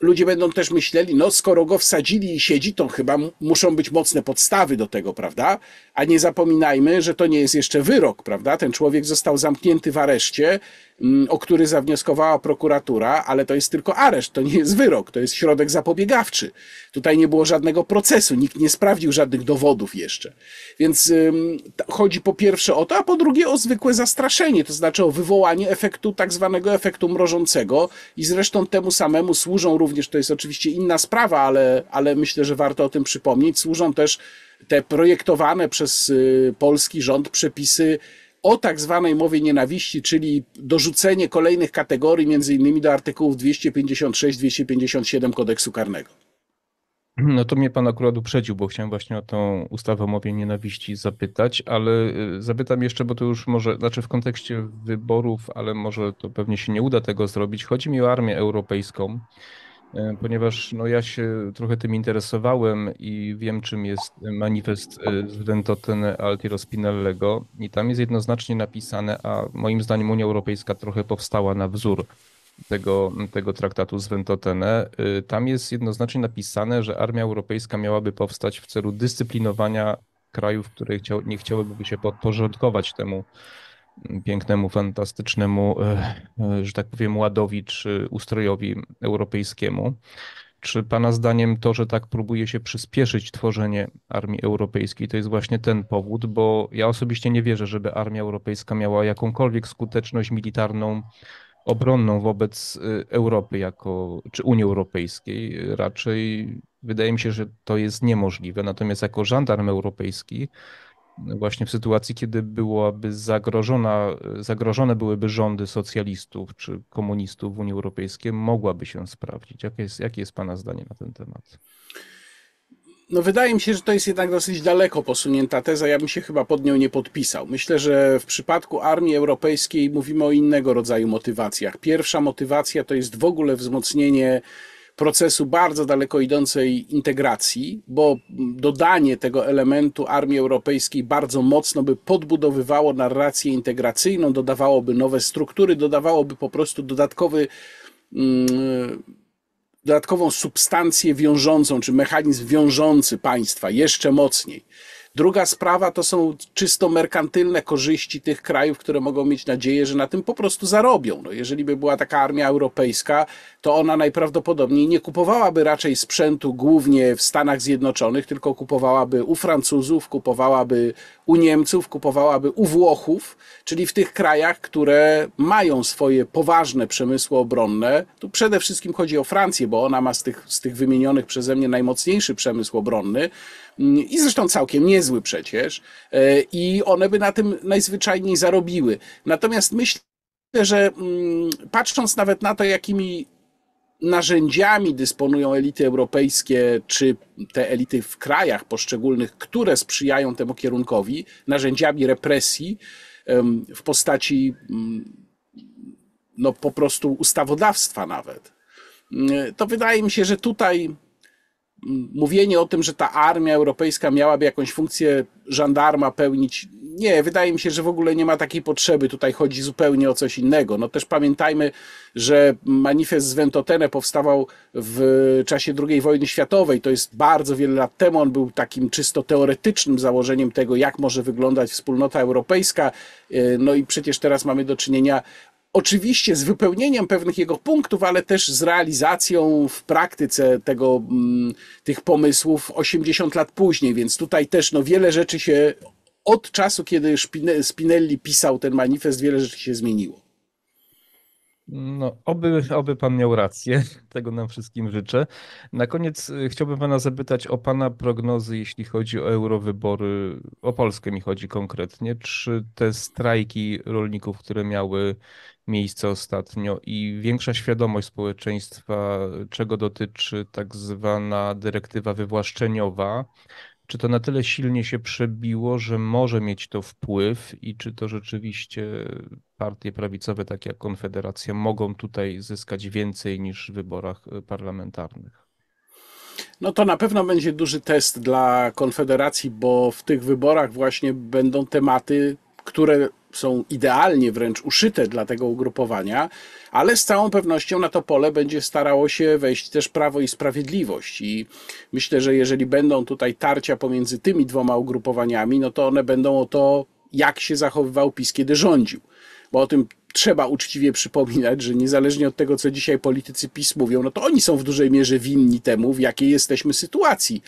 S2: ludzie będą też myśleli, no skoro go wsadzili i siedzi, to chyba muszą być mocne podstawy do tego, prawda? A nie zapominajmy, że to nie jest jeszcze wyrok, prawda? Ten człowiek został zamknięty w areszcie Mm, o który zawnioskowała prokuratura, ale to jest tylko areszt, to nie jest wyrok, to jest środek zapobiegawczy. Tutaj nie było żadnego procesu, nikt nie sprawdził żadnych dowodów jeszcze. Więc chodzi po pierwsze o to, a po drugie o zwykłe zastraszenie, to znaczy o wywołanie efektu, tak zwanego efektu mrożącego i zresztą temu samemu służą również, to jest oczywiście inna sprawa, ale, ale myślę, że warto o tym przypomnieć, służą też te projektowane przez y, polski rząd przepisy o tak zwanej mowie nienawiści, czyli dorzucenie kolejnych kategorii, między innymi do artykułów 256-257 kodeksu karnego.
S1: No to mnie pan akurat uprzedził, bo chciałem właśnie o tą ustawę o mowie nienawiści zapytać, ale y, zapytam jeszcze, bo to już może, znaczy w kontekście wyborów, ale może to pewnie się nie uda tego zrobić. Chodzi mi o armię europejską. E, ponieważ no, ja się trochę tym interesowałem i wiem, czym jest manifest z e, Ventotene Altiero Spinellego i tam jest jednoznacznie napisane, a moim zdaniem Unia Europejska trochę powstała na wzór tego, tego traktatu z Ventotene, tam jest jednoznacznie napisane, że armia europejska miałaby powstać w celu dyscyplinowania krajów, które chciał, nie chciałyby się podporządkować temu pięknemu, fantastycznemu, e, e, że tak powiem, ładowi czy ustrojowi europejskiemu. Czy Pana zdaniem to, że tak próbuje się przyspieszyć tworzenie armii europejskiej, to jest właśnie ten powód? Bo ja osobiście nie wierzę, żeby armia europejska miała jakąkolwiek skuteczność militarną, obronną wobec e, Europy jako, czy Unii Europejskiej. Raczej wydaje mi się, że to jest niemożliwe. Natomiast jako żandarm europejski, właśnie w sytuacji, kiedy byłaby zagrożona, zagrożone byłyby rządy socjalistów czy komunistów w Unii Europejskiej, mogłaby się sprawdzić. Jakie jest, jakie jest Pana zdanie na ten temat?
S2: No wydaje mi się, że to jest jednak dosyć daleko posunięta teza. Ja bym się chyba pod nią nie podpisał. Myślę, że w przypadku armii europejskiej mówimy o innego rodzaju motywacjach. Pierwsza motywacja to jest w ogóle wzmocnienie procesu bardzo daleko idącej integracji, bo dodanie tego elementu armii europejskiej bardzo mocno by podbudowywało narrację integracyjną, dodawałoby nowe struktury, dodawałoby po prostu dodatkowy. Mm, dodatkową substancję wiążącą, czy mechanizm wiążący państwa jeszcze mocniej. Druga sprawa to są czysto merkantylne korzyści tych krajów, które mogą mieć nadzieję, że na tym po prostu zarobią. No, jeżeli by była taka armia europejska, to ona najprawdopodobniej nie kupowałaby raczej sprzętu głównie w Stanach Zjednoczonych, tylko kupowałaby u Francuzów, kupowałaby u Niemców, kupowałaby u Włochów, czyli w tych krajach, które mają swoje poważne przemysły obronne. Tu przede wszystkim chodzi o Francję, bo ona ma z tych, z tych wymienionych przeze mnie najmocniejszy przemysł obronny i zresztą całkiem niezły przecież, e, i one by na tym najzwyczajniej zarobiły. Natomiast myślę, że mm, patrząc nawet na to, jakimi narzędziami dysponują elity europejskie, czy te elity w krajach poszczególnych, które sprzyjają temu kierunkowi, narzędziami represji w postaci mm, no, po prostu ustawodawstwa nawet, mm, to wydaje mi się, że tutaj mówienie o tym, że ta armia europejska miałaby jakąś funkcję żandarma pełnić, nie, wydaje mi się, że w ogóle nie ma takiej potrzeby. Tutaj chodzi zupełnie o coś innego. No też pamiętajmy, że manifest z Ventotene powstawał w czasie II wojny światowej. To jest bardzo wiele lat temu. On był takim czysto teoretycznym założeniem tego, jak może wyglądać wspólnota europejska. E, no i przecież teraz mamy do czynienia oczywiście z wypełnieniem pewnych jego punktów, ale też z realizacją w praktyce tego, mm, tych pomysłów 80 lat później, więc tutaj też no, wiele rzeczy się od czasu, kiedy Spinelli pisał ten manifest, wiele rzeczy się zmieniło.
S1: No, oby, oby pan miał rację, tego nam wszystkim życzę. Na koniec y, chciałbym pana zapytać o pana prognozy, jeśli chodzi o eurowybory, o Polskę mi chodzi konkretnie. Czy te strajki rolników, które miały miejsce ostatnio i większa świadomość społeczeństwa, czego dotyczy tak zwana dyrektywa wywłaszczeniowa, czy to na tyle silnie się przebiło, że może mieć to wpływ i czy to rzeczywiście partie prawicowe, takie jak Konfederacja, mogą tutaj zyskać więcej niż w wyborach e, parlamentarnych?
S2: No to na pewno będzie duży test dla Konfederacji, bo w tych wyborach właśnie będą tematy, które są idealnie wręcz uszyte dla tego ugrupowania, ale z całą pewnością na to pole będzie starało się wejść też Prawo i Sprawiedliwość. I myślę, że jeżeli będą tutaj tarcia pomiędzy tymi dwoma ugrupowaniami, no to one będą o to, jak się zachowywał PiS, kiedy rządził bo o tym trzeba uczciwie przypominać, że niezależnie od tego, co dzisiaj politycy PiS mówią, no to oni są w dużej mierze winni temu, w jakiej jesteśmy sytuacji.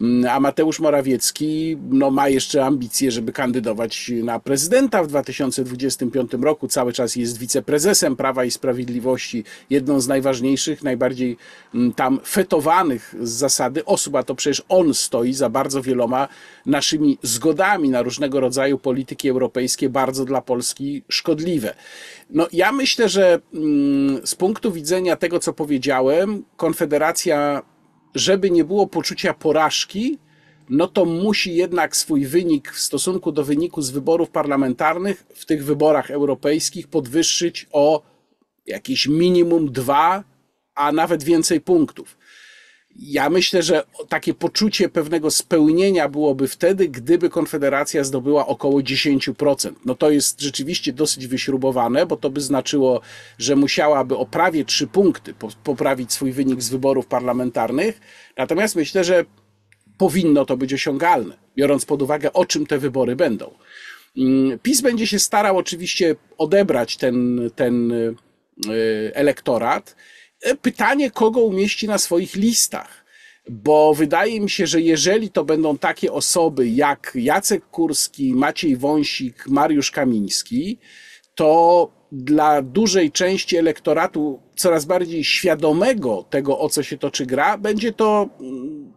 S2: Mm, a Mateusz Morawiecki no, ma jeszcze ambicje, żeby kandydować na prezydenta w 2025 roku. Cały czas jest wiceprezesem Prawa i Sprawiedliwości, jedną z najważniejszych, najbardziej mm, tam fetowanych z zasady osób, a to przecież on stoi za bardzo wieloma naszymi zgodami na różnego rodzaju polityki europejskie, bardzo dla Polski szkodliwe. No, ja myślę, że mm, z punktu widzenia tego, co powiedziałem, Konfederacja, żeby nie było poczucia porażki, no to musi jednak swój wynik w stosunku do wyniku z wyborów parlamentarnych w tych wyborach europejskich podwyższyć o jakieś minimum dwa, a nawet więcej punktów. Ja myślę, że takie poczucie pewnego spełnienia byłoby wtedy, gdyby Konfederacja zdobyła około 10%. No to jest rzeczywiście dosyć wyśrubowane, bo to by znaczyło, że musiałaby o prawie 3 punkty poprawić swój wynik z wyborów parlamentarnych. Natomiast myślę, że powinno to być osiągalne, biorąc pod uwagę, o czym te wybory będą. Mm, PiS będzie się starał oczywiście odebrać ten, ten y, elektorat. E, pytanie, kogo umieści na swoich listach. Bo wydaje mi się, że jeżeli to będą takie osoby jak Jacek Kurski, Maciej Wąsik, Mariusz Kamiński, to dla dużej części elektoratu coraz bardziej świadomego tego, o co się toczy gra, będzie to mm,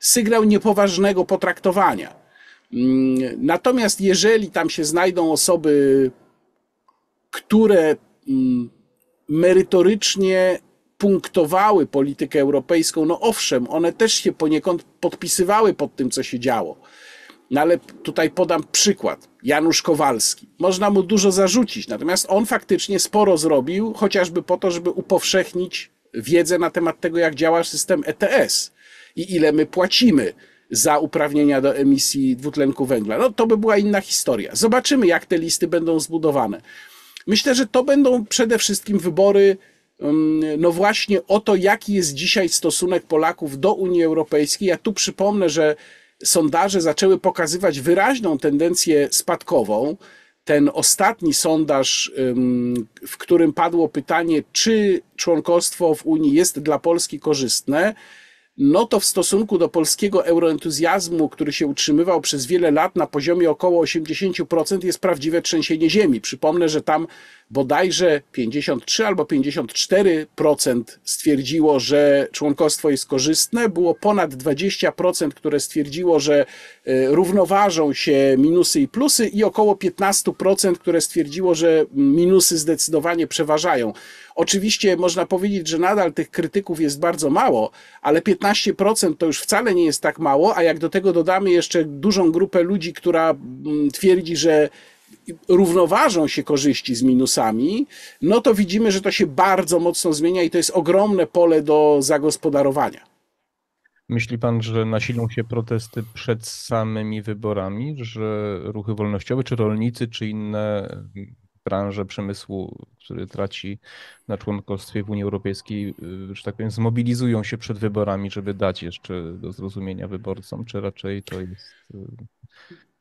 S2: sygnał niepoważnego potraktowania. Mm, natomiast jeżeli tam się znajdą osoby, które mm, merytorycznie punktowały politykę europejską, no owszem, one też się poniekąd podpisywały pod tym, co się działo. No ale tutaj podam przykład. Janusz Kowalski. Można mu dużo zarzucić, natomiast on faktycznie sporo zrobił, chociażby po to, żeby upowszechnić wiedzę na temat tego, jak działa system ETS i ile my płacimy za uprawnienia do emisji dwutlenku węgla. No to by była inna historia. Zobaczymy, jak te listy będą zbudowane. Myślę, że to będą przede wszystkim wybory no właśnie o to, jaki jest dzisiaj stosunek Polaków do Unii Europejskiej. Ja tu przypomnę, że sondaże zaczęły pokazywać wyraźną tendencję spadkową. Ten ostatni sondaż, w którym padło pytanie, czy członkostwo w Unii jest dla Polski korzystne, no to w stosunku do polskiego euroentuzjazmu, który się utrzymywał przez wiele lat na poziomie około 80%, jest prawdziwe trzęsienie ziemi. Przypomnę, że tam bodajże 53 albo 54% stwierdziło, że członkostwo jest korzystne, było ponad 20%, które stwierdziło, że e, równoważą się minusy i plusy i około 15%, które stwierdziło, że minusy zdecydowanie przeważają. Oczywiście można powiedzieć, że nadal tych krytyków jest bardzo mało, ale 15% to już wcale nie jest tak mało, a jak do tego dodamy jeszcze dużą grupę ludzi, która mm, twierdzi, że równoważą się korzyści z minusami, no to widzimy, że to się bardzo mocno zmienia i to jest ogromne pole do zagospodarowania.
S1: Myśli pan, że nasilą się protesty przed samymi wyborami, że ruchy wolnościowe, czy rolnicy, czy inne branże przemysłu, który traci na członkostwie w Unii Europejskiej, y, że tak powiem, zmobilizują się przed wyborami, żeby dać jeszcze do zrozumienia wyborcom, czy raczej to jest y,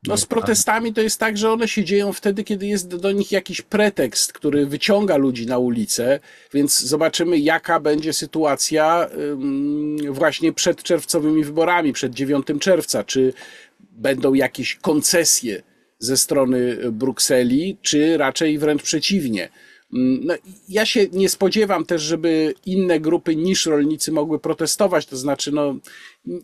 S1: no z protestami
S2: to jest tak, że one się dzieją wtedy, kiedy jest do nich jakiś pretekst, który wyciąga ludzi na ulicę, więc zobaczymy, jaka będzie sytuacja właśnie przed czerwcowymi wyborami, przed 9 czerwca. Czy będą jakieś koncesje ze strony Brukseli, czy raczej wręcz przeciwnie. Mm, no, ja się nie spodziewam też, żeby inne grupy niż rolnicy mogły protestować, to znaczy no,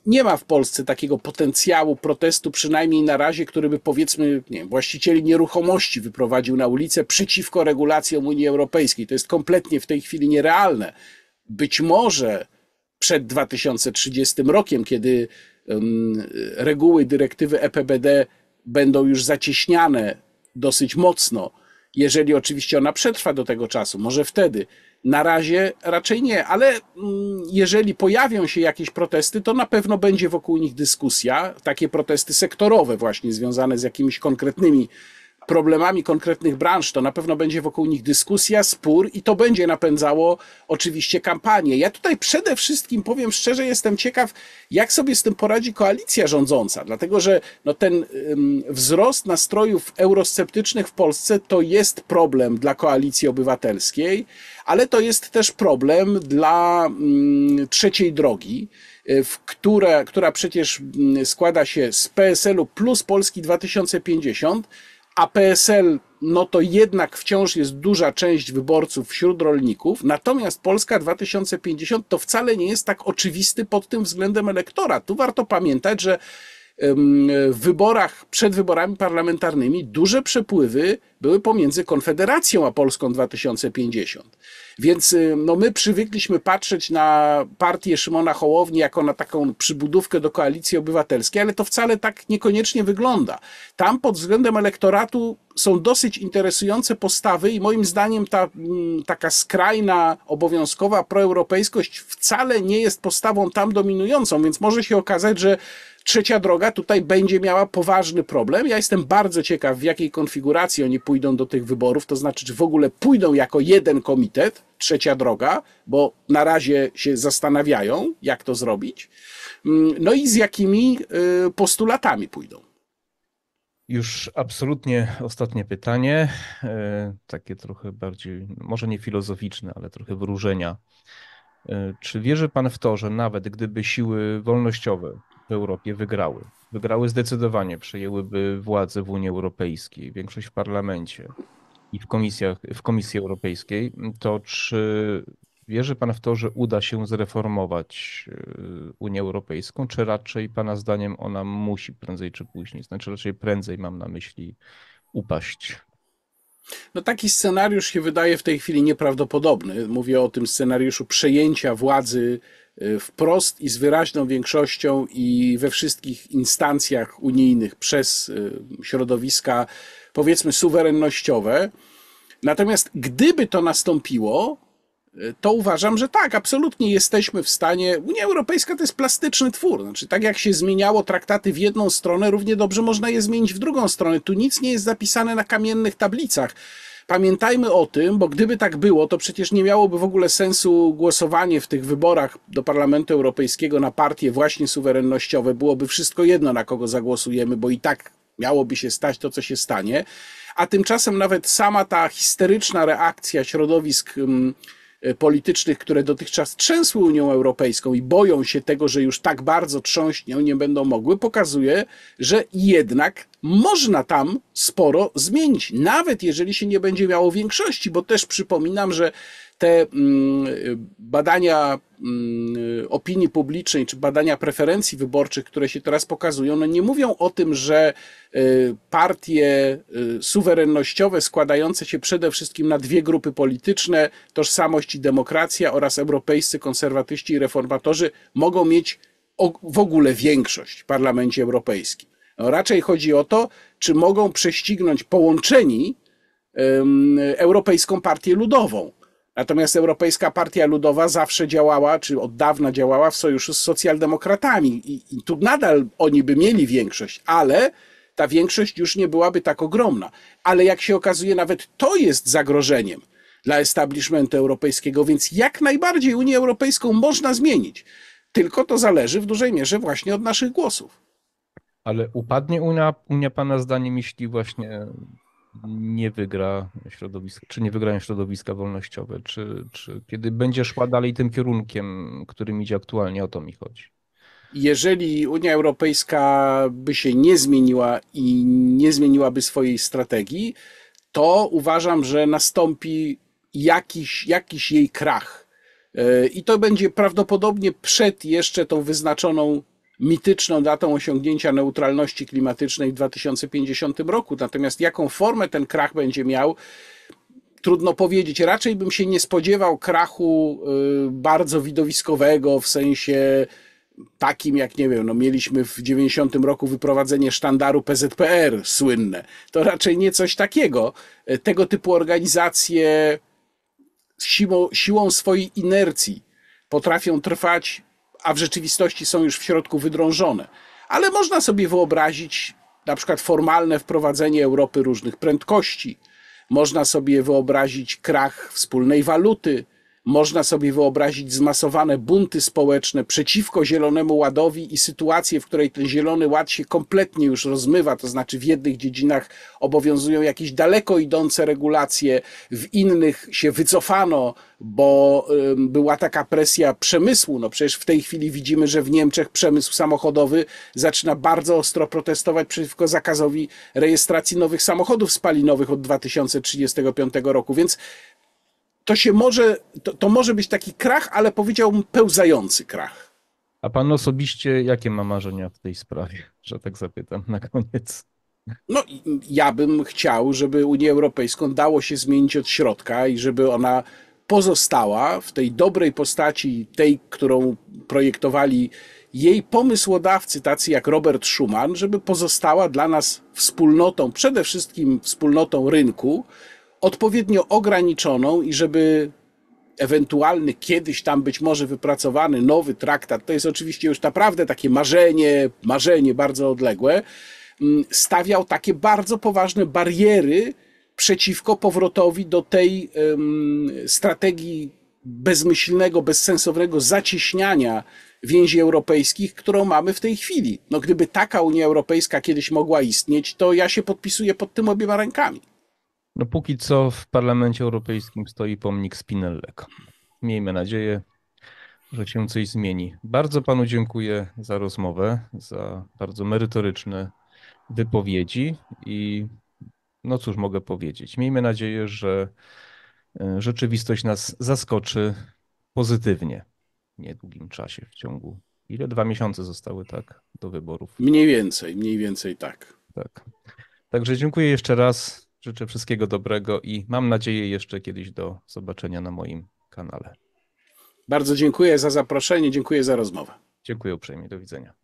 S2: nie ma w Polsce takiego potencjału protestu, przynajmniej na razie, który by powiedzmy nie właścicieli nieruchomości wyprowadził na ulicę przeciwko regulacjom Unii Europejskiej. To jest kompletnie w tej chwili nierealne. Być może przed 2030 rokiem, kiedy um, reguły dyrektywy EPBD będą już zacieśniane dosyć mocno, jeżeli oczywiście ona przetrwa do tego czasu, może wtedy. Na razie raczej nie, ale mm, jeżeli pojawią się jakieś protesty, to na pewno będzie wokół nich dyskusja. Takie protesty sektorowe, właśnie związane z jakimiś konkretnymi problemami konkretnych branż, to na pewno będzie wokół nich dyskusja, spór i to będzie napędzało oczywiście kampanię. Ja tutaj przede wszystkim powiem szczerze, jestem ciekaw, jak sobie z tym poradzi koalicja rządząca, dlatego że no, ten wzrost nastrojów eurosceptycznych w Polsce to jest problem dla koalicji obywatelskiej, ale to jest też problem dla trzeciej drogi y, w które, która przecież składa się z PSL-u plus Polski 2050, a PSL no to jednak wciąż jest duża część wyborców wśród rolników, natomiast Polska 2050 to wcale nie jest tak oczywisty pod tym względem elektora. Tu warto pamiętać, że w wyborach, przed wyborami parlamentarnymi duże przepływy były pomiędzy Konfederacją a Polską 2050. Więc y, no, my przywykliśmy patrzeć na partię Szymona Hołowni jako na taką przybudówkę do koalicji obywatelskiej, ale to wcale tak niekoniecznie wygląda. Tam pod względem elektoratu są dosyć interesujące postawy i moim zdaniem ta mm, taka skrajna, obowiązkowa proeuropejskość wcale nie jest postawą tam dominującą, więc może się okazać, że Trzecia droga tutaj będzie miała poważny problem. Ja jestem bardzo ciekaw, w jakiej konfiguracji oni pójdą do tych wyborów, to znaczy, czy w ogóle pójdą jako jeden komitet, trzecia droga, bo na razie się zastanawiają, jak to zrobić, mm, no i z jakimi y, postulatami pójdą.
S1: Już absolutnie ostatnie pytanie, y, takie trochę bardziej, może nie filozoficzne, ale trochę wyróżenia. Y, czy wierzy Pan w to, że nawet gdyby siły wolnościowe Europie wygrały. Wygrały zdecydowanie, przejęłyby władzę w Unii Europejskiej, większość w parlamencie i w, komisjach, w Komisji Europejskiej, to czy wierzy Pan w to, że uda się zreformować e, Unię Europejską, czy raczej Pana zdaniem ona musi prędzej czy później, znaczy raczej prędzej mam na myśli upaść?
S2: No taki scenariusz się wydaje w tej chwili nieprawdopodobny. Mówię o tym scenariuszu przejęcia władzy Y, wprost i z wyraźną większością i we wszystkich instancjach unijnych przez y, środowiska, powiedzmy, suwerennościowe. Natomiast gdyby to nastąpiło, y, to uważam, że tak, absolutnie jesteśmy w stanie. Unia Europejska to jest plastyczny twór. Znaczy, tak jak się zmieniało traktaty w jedną stronę, równie dobrze można je zmienić w drugą stronę. Tu nic nie jest zapisane na kamiennych tablicach. Pamiętajmy o tym, bo gdyby tak było, to przecież nie miałoby w ogóle sensu głosowanie w tych wyborach do Parlamentu Europejskiego na partie właśnie suwerennościowe. Byłoby wszystko jedno, na kogo zagłosujemy, bo i tak miałoby się stać to, co się stanie. A tymczasem nawet sama ta histeryczna reakcja środowisk. Hmm, E, politycznych, które dotychczas trzęsły Unią Europejską i boją się tego, że już tak bardzo trząśnie, nie będą mogły, pokazuje, że jednak można tam sporo zmienić, nawet jeżeli się nie będzie miało większości, bo też przypominam, że te mm, badania mm, opinii publicznej czy badania preferencji wyborczych, które się teraz pokazują, no nie mówią o tym, że y, partie y, suwerennościowe składające się przede wszystkim na dwie grupy polityczne, tożsamość i demokracja oraz europejscy konserwatyści i reformatorzy mogą mieć w ogóle większość w parlamencie europejskim. No raczej chodzi o to, czy mogą prześcignąć połączeni Europejską Partię Ludową, Natomiast Europejska Partia Ludowa zawsze działała, czy od dawna działała w sojuszu z socjaldemokratami i, i tu nadal oni by mieli większość, ale ta większość już nie byłaby tak ogromna. Ale jak się okazuje, nawet to jest zagrożeniem dla establishmentu europejskiego, więc jak najbardziej Unię Europejską można zmienić. Tylko to zależy w dużej mierze właśnie od naszych głosów.
S1: Ale upadnie Unia, Unia Pana zdaniem, jeśli właśnie nie wygra środowiska, czy nie wygrają środowiska wolnościowe, czy, czy kiedy będzie szła dalej tym kierunkiem, którym idzie aktualnie, o to mi chodzi.
S2: Jeżeli Unia Europejska by się nie zmieniła i nie zmieniłaby swojej strategii, to uważam, że nastąpi jakiś, jakiś jej krach. E, I to będzie prawdopodobnie przed jeszcze tą wyznaczoną mityczną datą osiągnięcia neutralności klimatycznej w 2050 roku. Natomiast jaką formę ten krach będzie miał, trudno powiedzieć. Raczej bym się nie spodziewał krachu y, bardzo widowiskowego w sensie takim jak, nie wiem, no mieliśmy w 90 roku wyprowadzenie sztandaru PZPR słynne. To raczej nie coś takiego. E, tego typu organizacje siłą, siłą swojej inercji potrafią trwać a w rzeczywistości są już w środku wydrążone. Ale można sobie wyobrazić na przykład formalne wprowadzenie Europy różnych prędkości, można sobie wyobrazić krach wspólnej waluty, można sobie wyobrazić zmasowane bunty społeczne przeciwko Zielonemu Ładowi i sytuację, w której ten Zielony Ład się kompletnie już rozmywa, to znaczy w jednych dziedzinach obowiązują jakieś daleko idące regulacje, w innych się wycofano, bo była taka presja przemysłu. No przecież w tej chwili widzimy, że w Niemczech przemysł samochodowy zaczyna bardzo ostro protestować przeciwko zakazowi rejestracji nowych samochodów spalinowych od 2035 roku, więc to się może, to, to może być taki krach, ale powiedziałbym pełzający krach.
S1: A pan osobiście jakie ma marzenia w tej sprawie, że tak zapytam na koniec?
S2: No, ja bym chciał, żeby Unię Europejską dało się zmienić od środka i żeby ona pozostała w tej dobrej postaci, tej, którą projektowali jej pomysłodawcy, tacy jak Robert Schuman, żeby pozostała dla nas wspólnotą, przede wszystkim wspólnotą rynku, odpowiednio ograniczoną i żeby ewentualny kiedyś tam być może wypracowany nowy traktat, to jest oczywiście już naprawdę takie marzenie, marzenie bardzo odległe, mm, stawiał takie bardzo poważne bariery przeciwko powrotowi do tej um, strategii bezmyślnego, bezsensownego zacieśniania więzi europejskich, którą mamy w tej chwili. No gdyby taka Unia Europejska kiedyś mogła istnieć, to ja się podpisuję pod tym obiema rękami.
S1: No póki co w Parlamencie Europejskim stoi pomnik Spinellek. Miejmy nadzieję, że się coś zmieni. Bardzo panu dziękuję za rozmowę, za bardzo merytoryczne wypowiedzi i no cóż mogę powiedzieć. Miejmy nadzieję, że e, rzeczywistość nas zaskoczy pozytywnie w niedługim czasie, w ciągu ile? Dwa miesiące zostały, tak, do wyborów.
S2: Mniej więcej, mniej więcej tak.
S1: Tak. Także dziękuję jeszcze raz. Życzę wszystkiego dobrego i mam nadzieję jeszcze kiedyś do zobaczenia na moim kanale.
S2: Bardzo dziękuję za zaproszenie, dziękuję za rozmowę.
S1: Dziękuję uprzejmie, do widzenia.